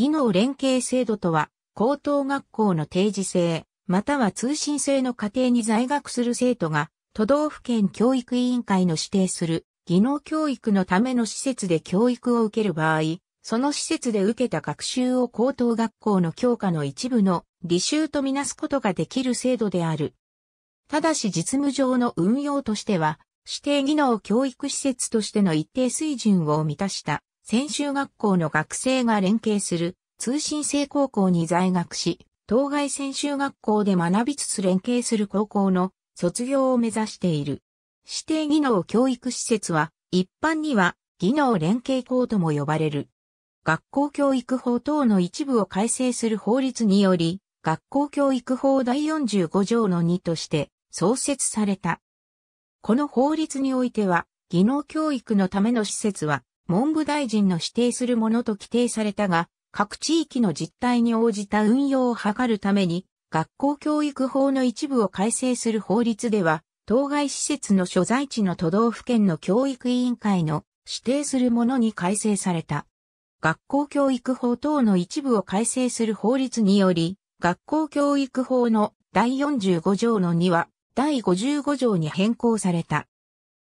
技能連携制度とは、高等学校の定時制、または通信制の過程に在学する生徒が、都道府県教育委員会の指定する、技能教育のための施設で教育を受ける場合、その施設で受けた学習を高等学校の教科の一部の履修とみなすことができる制度である。ただし実務上の運用としては、指定技能教育施設としての一定水準を満たした専修学校の学生が連携する通信制高校に在学し、当該専修学校で学びつつ連携する高校の卒業を目指している。指定技能教育施設は一般には技能連携校とも呼ばれる。学校教育法等の一部を改正する法律により、学校教育法第45条の2として創設された。この法律においては、技能教育のための施設は、文部大臣の指定するものと規定されたが、各地域の実態に応じた運用を図るために、学校教育法の一部を改正する法律では、当該施設の所在地の都道府県の教育委員会の指定するものに改正された。学校教育法等の一部を改正する法律により、学校教育法の第45条の2は第55条に変更された。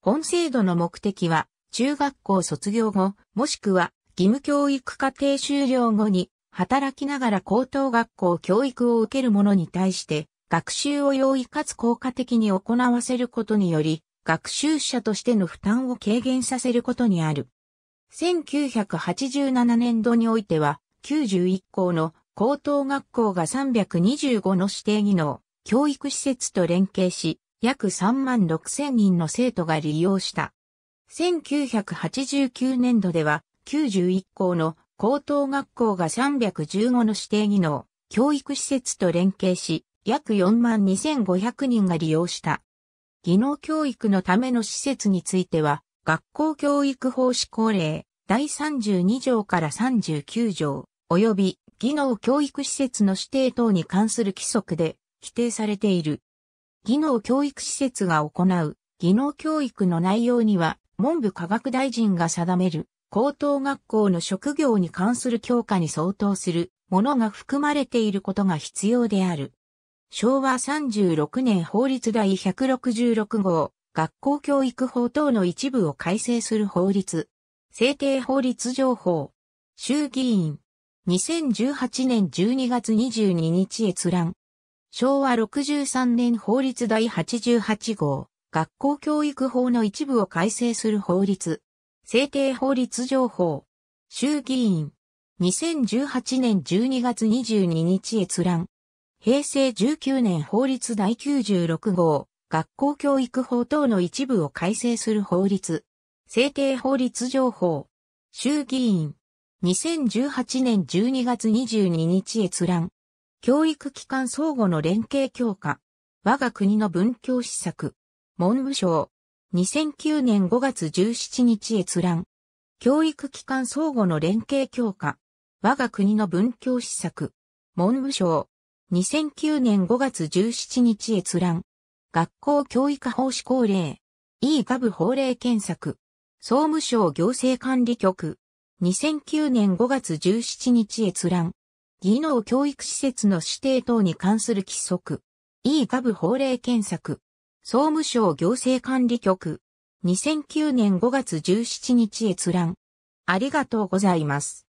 本制度の目的は、中学校卒業後、もしくは義務教育課程終了後に、働きながら高等学校教育を受ける者に対して、学習を容易かつ効果的に行わせることにより、学習者としての負担を軽減させることにある。1987年度においては、91校の高等学校が325の指定技能、教育施設と連携し、約3万6千人の生徒が利用した。1989年度では91校の高等学校が315の指定技能、教育施設と連携し、約4万2500人が利用した。技能教育のための施設については、学校教育法施行令第32条から39条、及び技能教育施設の指定等に関する規則で規定されている。技能教育施設が行う技能教育の内容には、文部科学大臣が定める高等学校の職業に関する教科に相当するものが含まれていることが必要である。昭和36年法律第166号、学校教育法等の一部を改正する法律。制定法律情報。衆議院。2018年12月22日閲覧。昭和63年法律第88号。学校教育法の一部を改正する法律、制定法律情報、衆議院、2018年12月22日閲覧、平成19年法律第96号、学校教育法等の一部を改正する法律、制定法律情報、衆議院、2018年12月22日閲覧、教育機関相互の連携強化、我が国の文教施策、文部省。2009年5月17日閲覧。教育機関相互の連携強化。我が国の文教施策。文部省。2009年5月17日閲覧。学校教育法施行令。e ガブ法令検索。総務省行政管理局。2009年5月17日閲覧。技能教育施設の指定等に関する規則。e ガブ法令検索。総務省行政管理局。2009年5月17日閲覧。ありがとうございます。